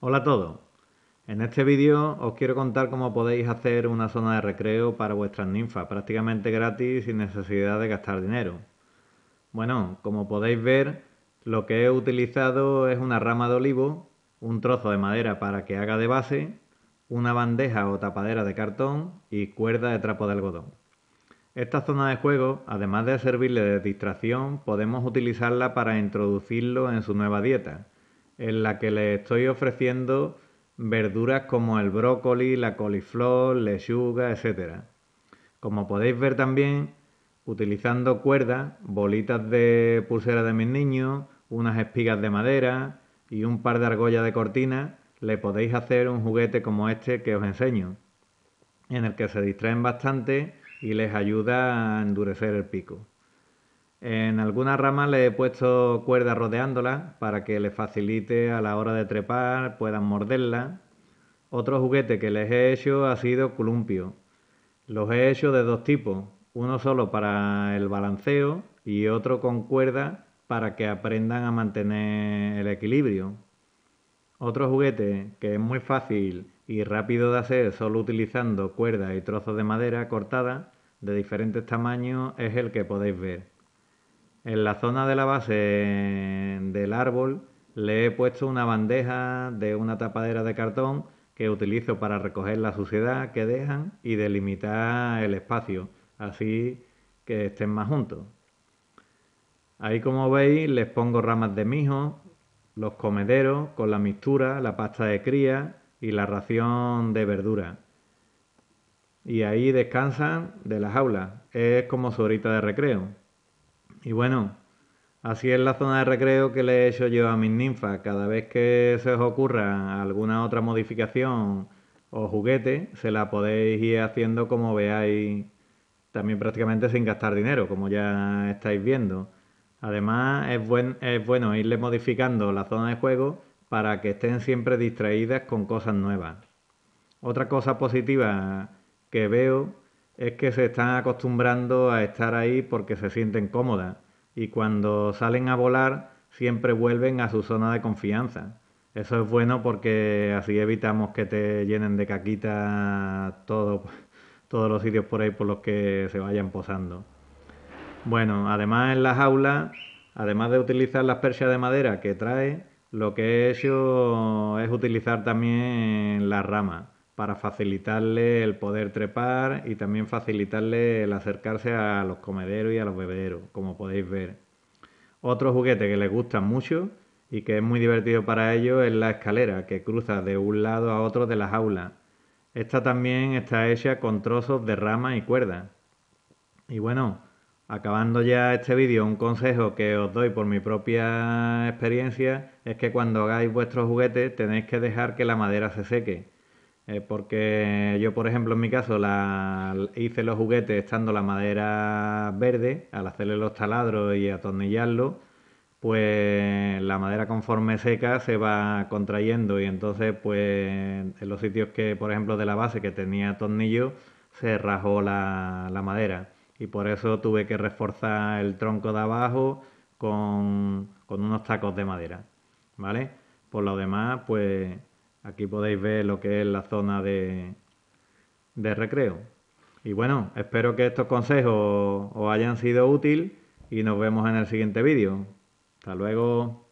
Hola a todos. En este vídeo os quiero contar cómo podéis hacer una zona de recreo para vuestras ninfas, prácticamente gratis sin necesidad de gastar dinero. Bueno, como podéis ver, lo que he utilizado es una rama de olivo, un trozo de madera para que haga de base, una bandeja o tapadera de cartón y cuerda de trapo de algodón. Esta zona de juego, además de servirle de distracción, podemos utilizarla para introducirlo en su nueva dieta, en la que le estoy ofreciendo verduras como el brócoli, la coliflor, lechuga, etc. Como podéis ver también, utilizando cuerdas, bolitas de pulsera de mis niños, unas espigas de madera y un par de argollas de cortina, le podéis hacer un juguete como este que os enseño, en el que se distraen bastante y les ayuda a endurecer el pico. En algunas rama le he puesto cuerdas rodeándola para que les facilite a la hora de trepar, puedan morderla. Otro juguete que les he hecho ha sido columpio. Los he hecho de dos tipos, uno solo para el balanceo y otro con cuerda para que aprendan a mantener el equilibrio. Otro juguete que es muy fácil y rápido de hacer solo utilizando cuerdas y trozos de madera cortada de diferentes tamaños es el que podéis ver en la zona de la base del árbol le he puesto una bandeja de una tapadera de cartón que utilizo para recoger la suciedad que dejan y delimitar el espacio, así que estén más juntos. Ahí como veis les pongo ramas de mijo, los comederos con la mixtura, la pasta de cría y la ración de verdura. Y ahí descansan de las aulas, es como su horita de recreo. Y bueno, así es la zona de recreo que le he hecho yo a mis ninfas. Cada vez que se os ocurra alguna otra modificación o juguete, se la podéis ir haciendo como veáis, también prácticamente sin gastar dinero, como ya estáis viendo. Además, es, es bueno irle modificando la zona de juego para que estén siempre distraídas con cosas nuevas. Otra cosa positiva que veo es que se están acostumbrando a estar ahí porque se sienten cómodas y cuando salen a volar siempre vuelven a su zona de confianza. Eso es bueno porque así evitamos que te llenen de caquita todos los sitios por ahí por los que se vayan posando. Bueno, además en las jaulas, además de utilizar las persias de madera que trae, lo que he hecho es utilizar también las ramas para facilitarle el poder trepar y también facilitarle el acercarse a los comederos y a los bebederos, como podéis ver. Otro juguete que les gusta mucho y que es muy divertido para ellos es la escalera, que cruza de un lado a otro de las aulas. Esta también está hecha con trozos de rama y cuerda. Y bueno, acabando ya este vídeo, un consejo que os doy por mi propia experiencia es que cuando hagáis vuestros juguetes tenéis que dejar que la madera se seque eh, porque yo, por ejemplo, en mi caso, la, hice los juguetes estando la madera verde, al hacerle los taladros y atornillarlo, pues la madera conforme seca se va contrayendo y entonces, pues en los sitios que, por ejemplo, de la base que tenía tornillo, se rajó la, madera. Y por eso tuve que reforzar el tronco de abajo con, con unos tacos de madera, ¿vale? Por lo demás, pues Aquí podéis ver lo que es la zona de, recreo. Y bueno, espero que estos consejos os hayan sido útil y nos vemos en el siguiente vídeo. Hasta luego.